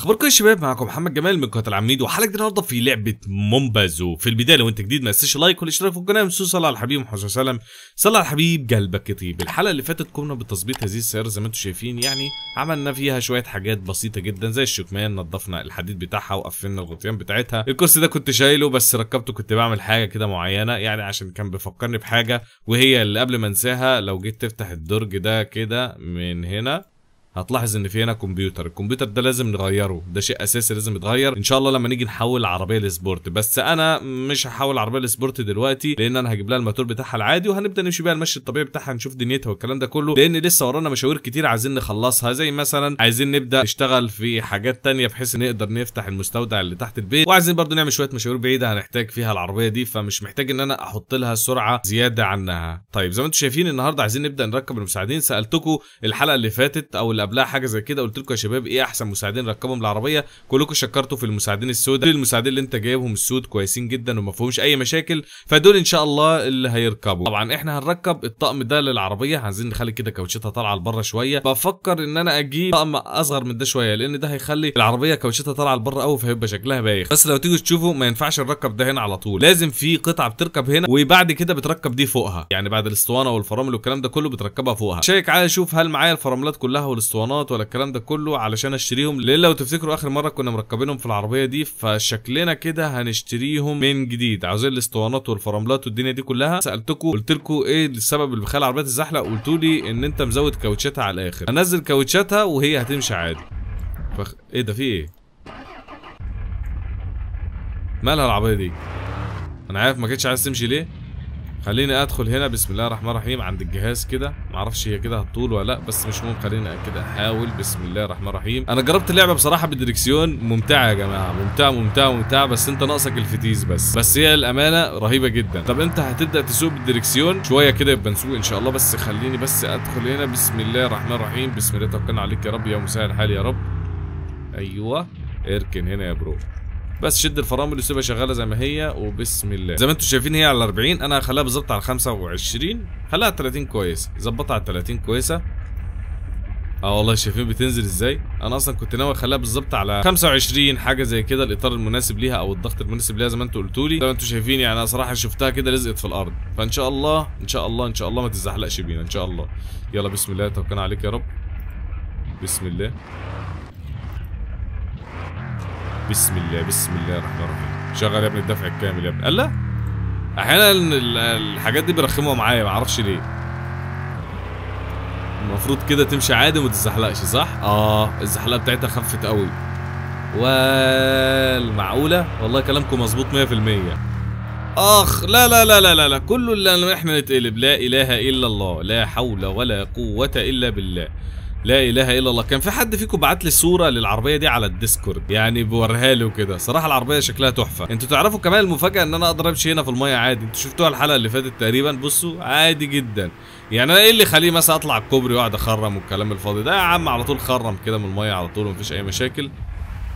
اخباركم يا شباب معاكم محمد جمال من قناه العميد وحلقه النهارده في لعبه مومباز وفي البدايه لو انت جديد ما تنساش لايك والاشتراك في القناه وخصوصا صلى على الحبيب محمد صلى الله عليه وسلم صلى على الحبيب قلبك يطيب الحلقه اللي فاتت قمنا بتظبيط هذه السياره زي ما انتم شايفين يعني عملنا فيها شويه حاجات بسيطه جدا زي الشكمان نظفنا الحديد بتاعها وقفلنا الغطيان بتاعتها الكرسي ده كنت شايله بس ركبته كنت بعمل حاجه كده معينه يعني عشان كان بيفكرني بحاجه وهي اللي قبل ما انساها لو جيت تفتح الدرج ده كده من هنا هتلاحظ ان في هنا كمبيوتر الكمبيوتر ده لازم نغيره ده شيء اساسي لازم يتغير ان شاء الله لما نيجي نحول العربيه لسبورت بس انا مش هحول العربيه لسبورت دلوقتي لان انا هجيب لها الماتور بتاعها العادي وهنبدا نمشي بيها المشي الطبيعي بتاعها نشوف دنيتها والكلام ده كله لان لسه ورانا مشاوير كتير عايزين نخلصها زي مثلا عايزين نبدا نشتغل في حاجات ثانيه بحيث نقدر نفتح المستودع اللي تحت البيت وعايزين برضو نعمل شويه مشاوير بعيده هنحتاج فيها العربيه دي فمش محتاج ان انا احط لها سرعه زياده عنها طيب زي ما انتم شايفين النهارده عايزين نبدا نركب المساعدين سالتكم الحلقه اللي فاتت او اللي قبلها حاجه زي كده قلت لكم يا شباب ايه احسن مساعدين ركبهم العربيه كلكم شكرتوا في المساعدين السود المساعدين اللي انت جايبهم السود كويسين جدا وما فيهمش اي مشاكل فدول ان شاء الله اللي هيركبوا طبعا احنا هنركب الطقم ده للعربيه عايزين نخلي كده كاوتشتها طالعه لبره شويه بفكر ان انا اجيب طقم اصغر من ده شويه لان ده هيخلي العربيه كاوتشتها طالعه لبره قوي فهيبقى شكلها بايخ بس لو تيجوا تشوفوا ما ينفعش نركب ده هنا على طول لازم في قطعه بتركب هنا وبعد كده بتركب دي فوقها يعني بعد الاسطوانه والفرامل والكلام ده كله بتركبها فوقها شيك على شوف هل معايا الفراملات كلها والاسطوانه الاسطوانات ولا الكلام ده كله علشان اشتريهم لان لو تفتكروا اخر مره كنا مركبينهم في العربيه دي فشكلنا كده هنشتريهم من جديد عاوزين الاسطوانات والفراملات والدنيا دي كلها سالتكم قلت لكم ايه السبب اللي بيخلي العربيه تزحلق قلتوا لي ان انت مزود كاوتشاتها على الاخر هنزل كاوتشاتها وهي هتمشي عادي فخ... ايه ده في ايه مالها العربيه دي انا عارف ما كانتش عايز تمشي ليه خليني ادخل هنا بسم الله الرحمن الرحيم عند الجهاز كده معرفش هي كده هتطول ولا لا بس مش مهم خليني كده احاول بسم الله الرحمن الرحيم انا جربت اللعبه بصراحه بالدركسيون ممتعه يا جماعه ممتعه ممتعه ممتعه بس انت ناقصك الفتيس بس بس هي الامانه رهيبه جدا طب انت هتبدا تسوق بالدركسيون شويه كده يبقى نسوق ان شاء الله بس خليني بس ادخل هنا بسم الله الرحمن الرحيم بسم الله توكلنا عليك يا رب يا مسهل الحال يا رب ايوه اركن هنا يا برو بس شد الفرامل وسيبها شغاله زي ما هي وبسم الله زي ما انتم شايفين هي على 40 انا هخليها بالظبط على 25 خليها 30 كويس ظبطها على 30 كويسه اه والله شايفين بتنزل ازاي انا اصلا كنت ناوي اخليها بالظبط على 25 حاجه زي كده الاطار المناسب ليها او الضغط المناسب ليها زي ما انتم قلتوا لي زي ما انتم شايفين يعني انا صراحه شفتها كده لزقت في الارض فان شاء الله ان شاء الله ان شاء الله ما تتزحلقش بينا ان شاء الله يلا بسم الله توكلنا عليك يا رب بسم الله بسم الله بسم الله الرحمن الرحيم شغل يا ابني الدفع الكامل يا ابني لا احيانا الحاجات دي بيرخموها معايا معرفش ليه المفروض كده تمشي عادي وما تتزحلقش صح اه الزحلقه بتاعتها خفت قوي والمعقوله والله كلامكم مظبوط 100% اخ لا لا لا لا لا, لا. كله اللي احنا نتقلب لا اله الا الله لا حول ولا قوه الا بالله لا اله الا الله كان في حد فيكم بعت لي صوره للعربيه دي على الديسكورد يعني بوريها له كده صراحه العربيه شكلها تحفه انتوا تعرفوا كمان المفاجاه ان انا اقدر امشي هنا في الميه عادي انتوا شفتوها الحلقه اللي فاتت تقريبا بصوا عادي جدا يعني انا ايه اللي خليه مثلا اطلع الكوبري واقعد اخرم والكلام الفاضي ده يا عم على طول خرم كده من الميه على طول ومفيش اي مشاكل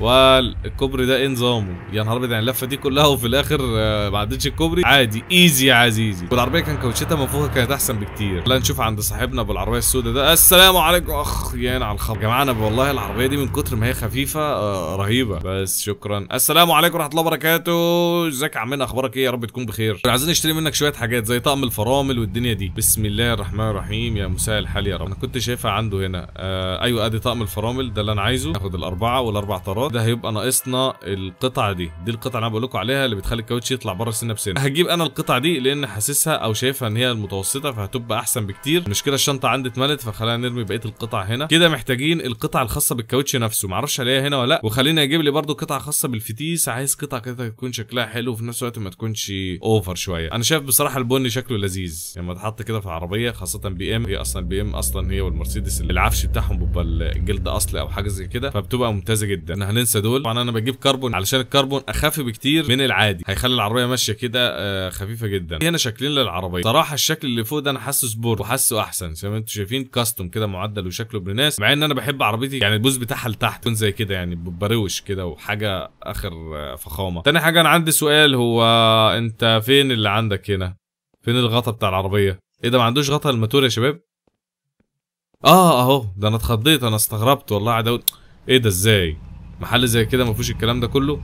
والكوبري ده ايه نظامه يا نهار ابيض يعني اللفه دي كلها وفي الاخر آه، ما عدتش الكوبري عادي ايزي يا عزيزي والعربيه كان كوتشتها منفوخه كانت احسن بكتير لا نشوف عند صاحبنا بالعربيه السوداء ده السلام عليكم اخ يا على الخبر يا جماعه انا والله العربيه دي من كتر ما هي خفيفه آه رهيبه بس شكرا السلام عليكم ورحمه الله وبركاته ازيك يا عمنا اخبارك ايه يا رب تكون بخير عايزين نشتري منك شويه حاجات زي طقم الفرامل والدنيا دي بسم الله الرحمن الرحيم يا مساء الحال يا رب انا كنت شايفها عنده هنا آه ايوه ادي طقم الفرامل ده اللي انا عايزه ناخد الاربعه والاربع طرائق السيارات ده هيبقى ناقصنا القطعه دي دي القطعه اللي انا بقول لكم عليها اللي بتخلي الكاوتش يطلع بره سنه بسنه هجيب انا القطعه دي لان حاسسها او شايفها ان هي المتوسطه فهتبقى احسن بكتير المشكله الشنطه عندي اتملت فخلينا نرمي بقيه القطع هنا كده محتاجين القطع الخاصه بالكاوتش نفسه معرفش الاقيها هنا ولا لا وخليني اجيب لي برده قطعه خاصه بالفتيس عايز قطعه كده تكون شكلها حلو وفي نفس الوقت ما تكونش اوفر شويه انا شايف بصراحه البني شكله لذيذ يعني لما يعني تحط كده في العربيه خاصه بي ام هي اصلا بي ام اصلا هي والمرسيدس العفش بتاعهم بيبقى الجلد اصلي او حاجه زي كده فبتبقى ممتازه جدا انا هننسى دول طبعا انا بجيب كربون علشان الكربون اخف بكتير من العادي هيخلي العربيه ماشيه كده آه، خفيفه جدا هنا شكلين للعربيه صراحه الشكل اللي فوق ده انا حاسه سبورت وحاسه احسن زي ما انتم شايفين كاستم كده معدل وشكله بناس مع ان انا بحب عربيتي يعني البوز بتاعها لتحت تكون زي كده يعني بروش كده وحاجه اخر آه، فخامه تاني حاجه انا عندي سؤال هو انت فين اللي عندك هنا فين الغطا بتاع العربيه ايه ده ما عندوش غطا الماتور يا شباب اه اهو ده انا اتخضيت انا استغربت والله قاعد ايه ده ازاي محل زي كده ما فيهوش الكلام ده كله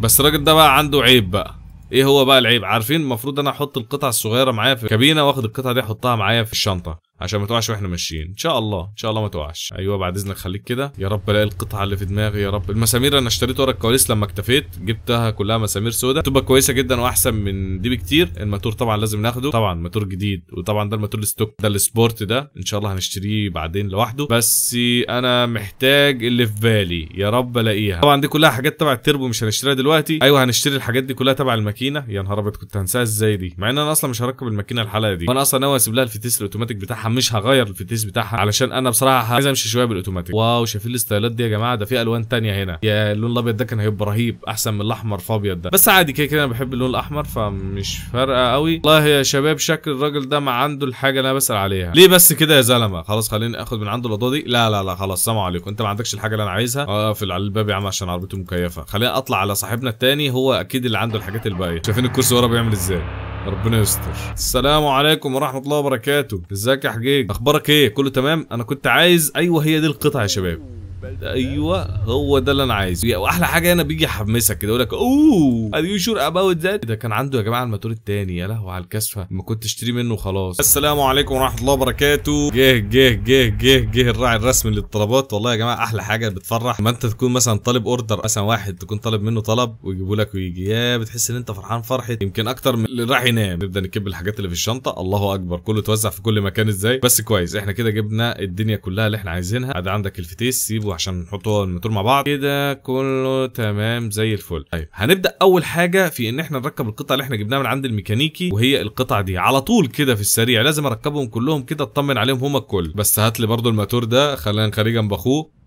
بس الراجل ده بقى عنده عيب بقى ايه هو بقى العيب عارفين المفروض انا احط القطعه الصغيره معايا في الكابينه واخد القطعه دي احطها معايا في الشنطه عشان ما توقعش واحنا ماشيين ان شاء الله ان شاء الله ما توقعش ايوه بعد اذنك خليك كده يا رب الاقي القطعه اللي في دماغي يا رب المسامير انا اشتريت ورا الكواليس لما اكتفيت جبتها كلها مسامير سودا تبقى كويسه جدا واحسن من دي بكتير الماتور طبعا لازم ناخده طبعا ماتور جديد وطبعا ده الماتور الستوك ده السبورت ده ان شاء الله هنشتريه بعدين لوحده بس انا محتاج اللي في بالي يا رب الاقيها طبعا دي كلها حاجات تبع التربو مش هنشتريها دلوقتي ايوه هنشتري الحاجات دي كلها تبع الماكينه يا نهار ابيض كنت هنساها ازاي دي مع ان انا اصلا مش هركب الماكينه الحلقه دي وانا اصلا ناوي اسيب لها الفتيس الاوتوماتيك بتاعها مش هغير الفتيس بتاعها علشان انا بصراحه عايز امشي شويه بالاوتوماتيك واو شايفين الاستايلات دي يا جماعه ده في الوان ثانيه هنا يا اللون الابيض ده كان هيبقى رهيب احسن من الاحمر فابيض ده بس عادي كده كده انا بحب اللون الاحمر فمش فارقه قوي والله يا شباب شكل الراجل ده ما عنده الحاجه اللي انا بسال عليها ليه بس كده يا زلمه خلاص خليني اخد من عنده الاضاءه دي لا لا لا خلاص سلام عليكم انت ما عندكش الحاجه اللي انا عايزها اقفل على الباب يا عم عشان عربيته مكيفه خليني اطلع على صاحبنا الثاني هو اكيد اللي عنده الحاجات الباقيه شايفين الكرسي ورا بيعمل ازاي ربنا يستر السلام عليكم ورحمه الله وبركاته ازيك يا حجيج اخبارك ايه كله تمام انا كنت عايز ايوه هي دي القطعه يا شباب ايوه هو ده اللي انا عايزه واحلى حاجه هنا بيجي يحمسك كده يقول لك اوه ار يو شور اباوت ذات ده كان عنده يا جماعه الماتور الثاني يا لهوي على الكشفه ما كنت اشتري منه خلاص السلام عليكم ورحمه الله وبركاته جه جه جه جه جه الراعي الرسمي للطلبات والله يا جماعه احلى حاجه بتفرح ما انت تكون مثلا طالب اوردر مثلا واحد تكون طالب منه طلب ويجيبوا لك ويجي يا بتحس ان انت فرحان فرحه يمكن اكتر من اللي راح ينام نبدا نكب الحاجات اللي في الشنطه الله اكبر كله توزع في كل مكان ازاي بس كويس احنا كده جبنا الدنيا كلها اللي احنا عايزينها ادي عندك الفتيس سيبه برضو عشان نحطه الموتور مع بعض كده كله تمام زي الفل طيب هنبدا اول حاجه في ان احنا نركب القطع اللي احنا جبناها من عند الميكانيكي وهي القطع دي على طول كده في السريع لازم اركبهم كلهم كده اطمن عليهم هما الكل بس هات لي برضو الموتور ده خلينا خارجا باخوه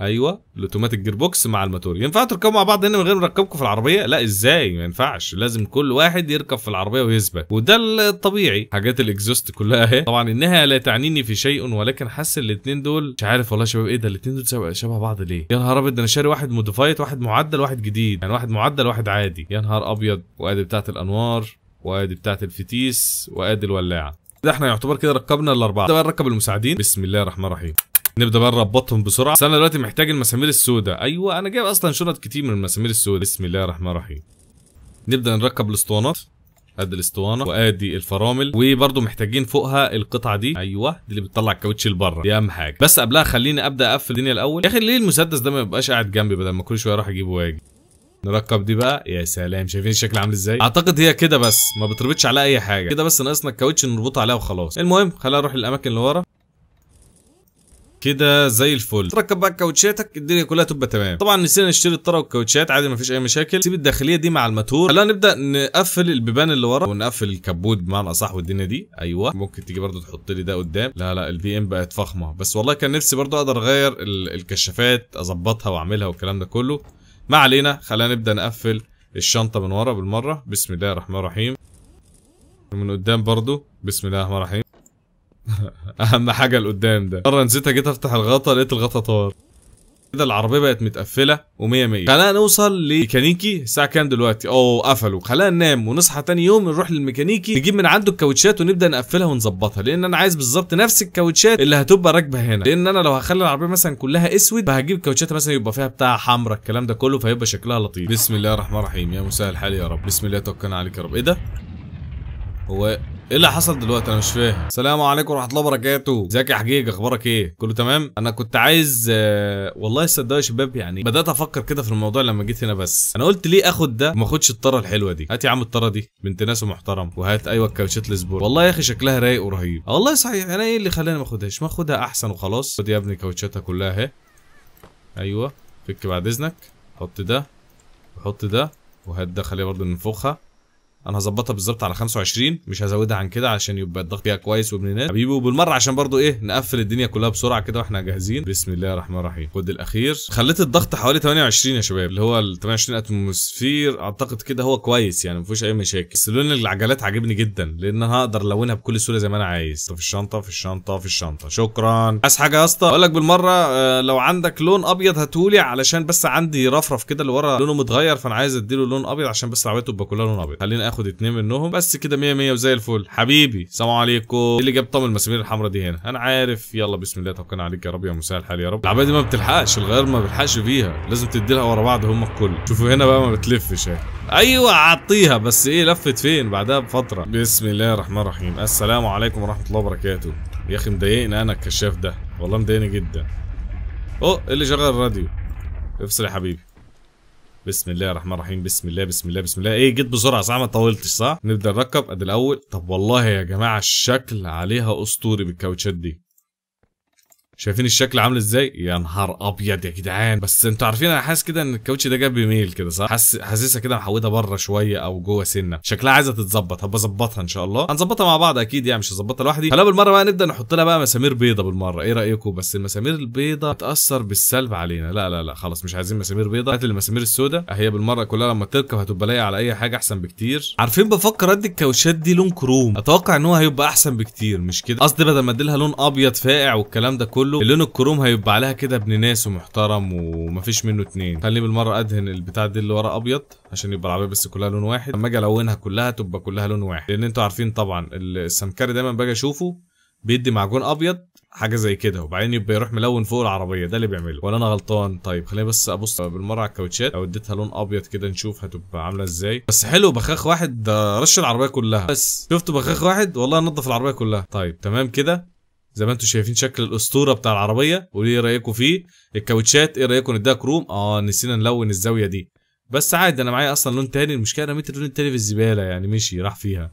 ايوه الاوتوماتيك جير بوكس مع الماتور ينفع تركبوا مع بعض هنا من غير ما نركبكم في العربيه لا ازاي ما ينفعش لازم كل واحد يركب في العربيه ويثبت وده الطبيعي حاجات الاكزوست كلها اهي طبعا انها لا تعنيني في شيء ولكن حاسس الاثنين دول مش عارف والله شباب ايه ده الاثنين دول شبه بعض ليه يا نهار ابيض ده انا شاري واحد موديفايد واحد معدل واحد جديد يعني واحد معدل واحد عادي يا نهار ابيض وادي بتاعه الانوار وادي بتاعه الفتيس وادي الولاعه ده احنا يعتبر كده ركبنا الاربعه ده بقى نركب المساعدين بسم الله الرحمن الرحيم نبدا بقى نربطهم بسرعه بس انا دلوقتي محتاج المسامير السوداء ايوه انا جايب اصلا شنط كتير من المسامير السوداء بسم الله الرحمن الرحيم نبدا نركب الاسطوانات ادي الاسطوانه وادي الفرامل وبرده محتاجين فوقها القطعه دي ايوه دي اللي بتطلع الكاوتش لبره دي اهم حاجه بس قبلها خليني ابدا اقفل الدنيا الاول يا اخي ليه المسدس ده ما يبقاش قاعد جنبي بدل ما كل شويه اروح اجيبه واجي نركب دي بقى يا سلام شايفين الشكل عامل ازاي اعتقد هي كده بس ما بتربطش على اي حاجه كده بس ناقصنا الكاوتش نربطه عليها وخلاص المهم خلينا نروح للاماكن اللي ورا كده زي الفل تركب بقى كاوتشاتك الدنيا كلها تبقى تمام طبعا نسينا نشتري الطرق والكاوتشات عادي مفيش اي مشاكل سيب الداخليه دي مع الماتور خلينا نبدا نقفل البيبان اللي ورا ونقفل الكبوت بمعنى اصح والدنيا دي ايوه ممكن تيجي برده تحط لي ده قدام لا لا البي ام بقت فخمه بس والله كان نفسي برده اقدر اغير الكشافات اظبطها واعملها والكلام ده كله ما علينا خلينا نبدا نقفل الشنطه من ورا بالمره بسم الله الرحمن الرحيم من قدام برده بسم الله الرحمن الرحيم اهم حاجه القدام ده مره نسيت جيت افتح الغطا لقيت الغطا طار كده العربيه بقت متقفله و100 100 خلينا نوصل لميكانيكي الساعه كام دلوقتي اوه قفلوا خلينا ننام ونصحى تاني يوم نروح للميكانيكي نجيب من عنده الكاوتشات ونبدا نقفلها ونظبطها لان انا عايز بالظبط نفس الكاوتشات اللي هتبقى راكبه هنا لان انا لو هخلي العربيه مثلا كلها اسود فهجيب كاوتشات مثلا يبقى فيها بتاع حمرا الكلام ده كله فهيبقى شكلها لطيف بسم الله الرحمن الرحيم يا مسهل الحال يا رب بسم الله توكلنا عليك يا رب ايه ده هو ايه اللي حصل دلوقتي انا مش فاهم السلام عليكم ورحمه الله وبركاته ازيك يا حجيج اخبارك ايه كله تمام انا كنت عايز آه، والله صدقوا يا شباب يعني بدات افكر كده في الموضوع لما جيت هنا بس انا قلت ليه اخد ده وما اخدش الطره الحلوه دي هات يا عم الطره دي بنت ناس ومحترم وهات ايوه الكاوتشات السبور والله يا اخي شكلها رايق ورهيب آه، والله صحيح انا يعني ايه اللي خلاني ما اخدهاش ما اخدها احسن وخلاص خد يا ابني كاوتشاتها كلها اهي ايوه فك بعد اذنك حط ده وحط ده وهات ده خليها برضه ننفخها انا هظبطها بالظبط على 25 مش هزودها عن كده عشان يبقى الضغط فيها كويس وبنينات حبيبي وبالمره عشان برضو ايه نقفل الدنيا كلها بسرعه كده واحنا جاهزين بسم الله الرحمن الرحيم خد الاخير خليت الضغط حوالي 28 يا شباب اللي هو ال 28 اتموسفير اعتقد كده هو كويس يعني ما فيهوش اي مشاكل بس لون العجلات عاجبني جدا لان انا هقدر الونها بكل سهوله زي ما انا عايز في الشنطه في الشنطه في الشنطه شكرا عايز حاجه يا اسطى اقول لك بالمره آه، لو عندك لون ابيض هتولي علشان بس عندي رفرف كده اللي ورا لونه متغير فانا عايز اديله لون ابيض عشان بس العربيه تبقى كلها لون ابيض خلينا هاخد اتنين منهم بس كده 100 100 وزي الفل حبيبي سلام عليكم اللي جاب طم المسامير الحمراء دي هنا انا عارف يلا بسم الله توكلنا عليك يا رب يا مساء الحال يا رب العبايه دي ما بتلحقش الغير ما بيلحقش فيها لازم تدي لها ورا بعض هم الكل شوفوا هنا بقى ما بتلفش اهي يعني. ايوه عطيها بس ايه لفت فين بعدها بفتره بسم الله الرحمن الرحيم السلام عليكم ورحمه الله وبركاته يا اخي مضايقني انا الكشاف ده والله مضايقني جدا اوه إيه اللي شغل الراديو افصل يا حبيبي بسم الله الرحمن الرحيم بسم الله بسم الله بسم الله ايه جيت بسرعه صح ما طولتش صح نبدا نركب ادي الاول طب والله يا جماعه الشكل عليها اسطوري بالكاوتشات دي شايفين الشكل عامل ازاي يا نهار ابيض يا جدعان بس انتوا عارفين انا حاسس كده ان الكاوتش ده جاب بميل كده صح حاسس حاسسها كده محودها بره شويه او جوه سنه شكلها عايزه تتظبط هبقى اظبطها ان شاء الله هنظبطها مع بعض اكيد يعني مش هظبطها لوحدي هلا بالمره بقى نبدا نحط لها بقى مسامير بيضه بالمره ايه رايكم بس المسامير البيضه تاثر بالسلب علينا لا لا لا خلاص مش عايزين مسامير بيضه هات المسامير السوداء اهي بالمره كلها لما تركب هتبقى لايقه على اي حاجه احسن بكتير عارفين بفكر ادي الكاوتشات دي لون كروم اتوقع ان هو هيبقى احسن بكتير مش كده قصدي بدل ما اديلها لون ابيض فاقع والكلام ده كله كله اللون الكروم هيبقى عليها كده ابن ناس ومحترم ومفيش منه اتنين خليني بالمره ادهن البتاع دي اللي ورا ابيض عشان يبقى العربيه بس كلها لون واحد لما اجي الونها كلها تبقى كلها لون واحد لان انتوا عارفين طبعا السمكري دايما باجي اشوفه بيدي معجون ابيض حاجه زي كده وبعدين يبقى يروح ملون فوق العربيه ده اللي بيعمله ولا انا غلطان طيب خليني بس ابص بالمره على الكاوتشات لو اديتها لون ابيض كده نشوف هتبقى عامله ازاي بس حلو بخاخ واحد رش العربيه كلها بس شفتوا بخاخ واحد والله نظف العربيه كلها طيب تمام كده زي ما انتم شايفين شكل الاسطوره بتاع العربيه قولوا ايه رايكم فيه الكاوتشات ايه رايكم نديها كروم اه نسينا نلون الزاويه دي بس عادي انا معايا اصلا لون تاني المشكله رميت اللون التاني في الزباله يعني مشي راح فيها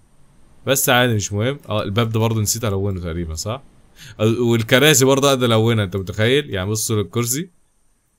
بس عادي مش مهم اه الباب ده برضه نسيت الونه تقريبا صح آه، والكراسي برضه اقدر الونها انت متخيل يعني بصوا للكرسي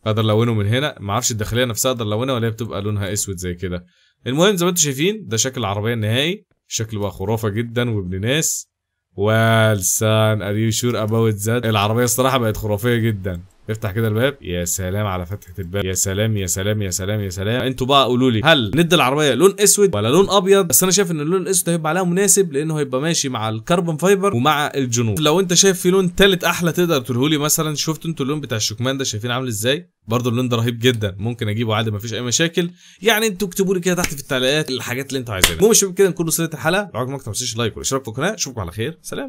اقدر الونه من هنا ما اعرفش الداخليه نفسها اقدر الونها ولا هي بتبقى لونها اسود زي كده المهم زي ما انتم شايفين ده شكل العربيه النهائي شكل بقى خرافه جدا وابن ناس والسان ار يو شور اباوت ذات العربيه الصراحه بقت خرافيه جدا افتح كده الباب يا سلام على فتحه الباب يا سلام يا سلام يا سلام يا سلام انتوا بقى قولوا لي هل ندي العربيه لون اسود ولا لون ابيض بس انا شايف ان اللون الاسود هيبقى عليها مناسب لانه هيبقى ماشي مع الكربون فايبر ومع الجنوب لو انت شايف في لون ثالث احلى تقدر تقوله لي مثلا شفتوا انتوا اللون بتاع الشكمان ده شايفين عامل ازاي برضه اللون ده رهيب جدا ممكن اجيبه عادي مفيش اي مشاكل يعني انتوا اكتبوا لي كده تحت في التعليقات الحاجات اللي انتوا عايزينها المهم شباب كده نكون وصلت الحلقه لو عجبك ما تنسوش لايك والاشتراك في القناه اشوفكم على خير سلام